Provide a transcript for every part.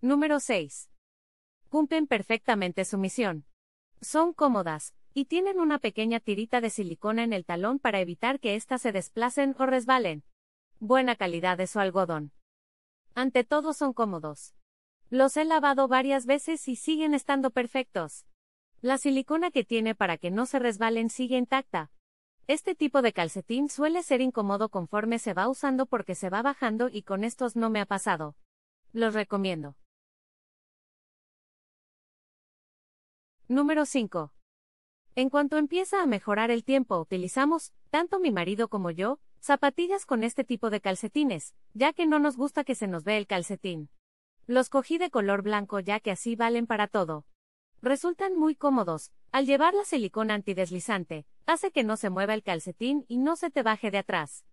Número 6. Cumplen perfectamente su misión. Son cómodas, y tienen una pequeña tirita de silicona en el talón para evitar que éstas se desplacen o resbalen. Buena calidad de su algodón. Ante todo son cómodos. Los he lavado varias veces y siguen estando perfectos. La silicona que tiene para que no se resbalen sigue intacta. Este tipo de calcetín suele ser incómodo conforme se va usando porque se va bajando y con estos no me ha pasado. Los recomiendo. Número 5. En cuanto empieza a mejorar el tiempo, utilizamos, tanto mi marido como yo, zapatillas con este tipo de calcetines, ya que no nos gusta que se nos vea el calcetín. Los cogí de color blanco ya que así valen para todo. Resultan muy cómodos, al llevar la silicona antideslizante, hace que no se mueva el calcetín y no se te baje de atrás.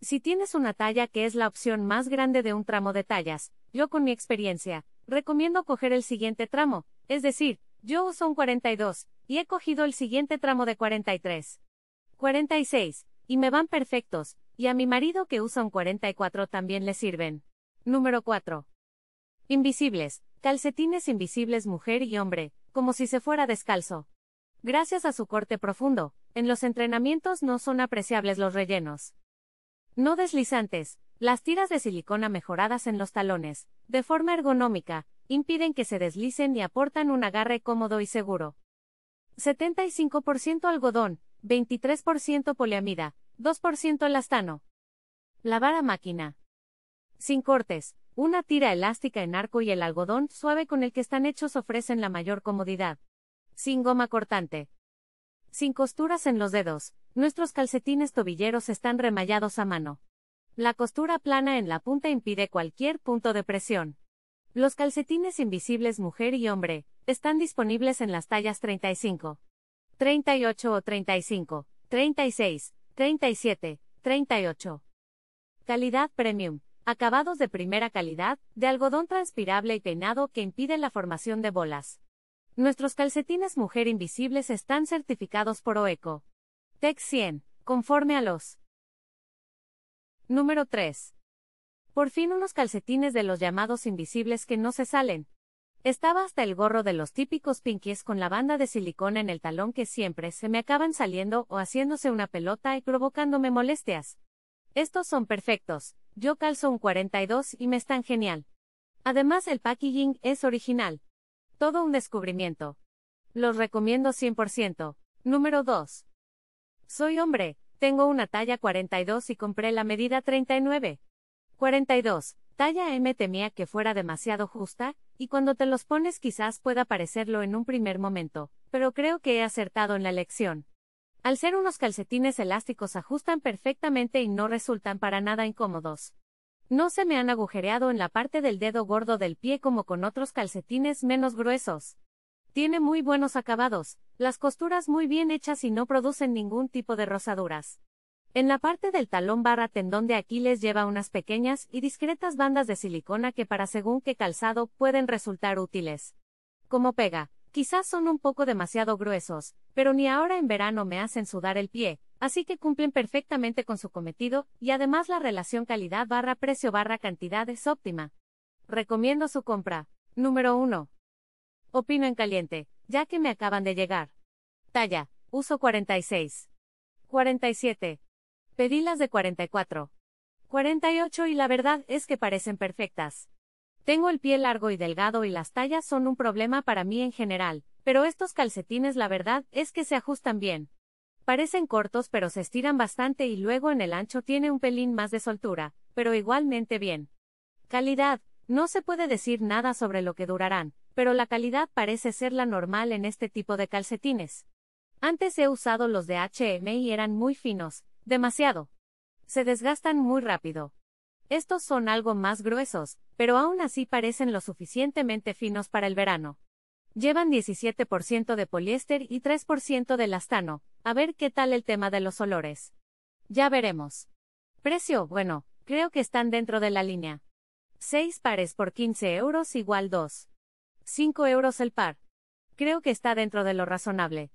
Si tienes una talla que es la opción más grande de un tramo de tallas, yo con mi experiencia, recomiendo coger el siguiente tramo, es decir, yo uso un 42, y he cogido el siguiente tramo de 43. 46, y me van perfectos, y a mi marido que usa un 44 también le sirven. Número 4. Invisibles, calcetines invisibles mujer y hombre, como si se fuera descalzo. Gracias a su corte profundo, en los entrenamientos no son apreciables los rellenos. No deslizantes, las tiras de silicona mejoradas en los talones, de forma ergonómica, impiden que se deslicen y aportan un agarre cómodo y seguro. 75% algodón, 23% poliamida, 2% elastano. Lavar a máquina. Sin cortes, una tira elástica en arco y el algodón suave con el que están hechos ofrecen la mayor comodidad. Sin goma cortante. Sin costuras en los dedos, nuestros calcetines tobilleros están remallados a mano. La costura plana en la punta impide cualquier punto de presión. Los calcetines invisibles mujer y hombre están disponibles en las tallas 35, 38 o 35, 36, 37, 38. Calidad premium. Acabados de primera calidad, de algodón transpirable y peinado que impiden la formación de bolas. Nuestros calcetines mujer invisibles están certificados por OECO. TEC 100, conforme a los. Número 3. Por fin unos calcetines de los llamados invisibles que no se salen. Estaba hasta el gorro de los típicos pinkies con la banda de silicona en el talón que siempre se me acaban saliendo o haciéndose una pelota y provocándome molestias. Estos son perfectos, yo calzo un 42 y me están genial. Además el packaging es original. Todo un descubrimiento. Los recomiendo 100%. Número 2. Soy hombre, tengo una talla 42 y compré la medida 39. 42. Talla M temía que fuera demasiado justa, y cuando te los pones quizás pueda parecerlo en un primer momento, pero creo que he acertado en la elección. Al ser unos calcetines elásticos ajustan perfectamente y no resultan para nada incómodos. No se me han agujereado en la parte del dedo gordo del pie como con otros calcetines menos gruesos. Tiene muy buenos acabados, las costuras muy bien hechas y no producen ningún tipo de rosaduras. En la parte del talón barra tendón de Aquiles lleva unas pequeñas y discretas bandas de silicona que para según qué calzado pueden resultar útiles. Como pega, quizás son un poco demasiado gruesos, pero ni ahora en verano me hacen sudar el pie, así que cumplen perfectamente con su cometido, y además la relación calidad barra precio barra cantidad es óptima. Recomiendo su compra. Número 1. Opino en caliente, ya que me acaban de llegar. Talla, uso 46. 47. Pedí las de 44. 48 y la verdad es que parecen perfectas. Tengo el pie largo y delgado y las tallas son un problema para mí en general, pero estos calcetines la verdad es que se ajustan bien. Parecen cortos pero se estiran bastante y luego en el ancho tiene un pelín más de soltura, pero igualmente bien. Calidad. No se puede decir nada sobre lo que durarán, pero la calidad parece ser la normal en este tipo de calcetines. Antes he usado los de H&M y eran muy finos, Demasiado. Se desgastan muy rápido. Estos son algo más gruesos, pero aún así parecen lo suficientemente finos para el verano. Llevan 17% de poliéster y 3% de lastano. A ver qué tal el tema de los olores. Ya veremos. Precio, bueno, creo que están dentro de la línea. 6 pares por 15 euros igual 2. 5 euros el par. Creo que está dentro de lo razonable.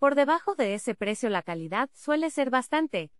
Por debajo de ese precio la calidad suele ser bastante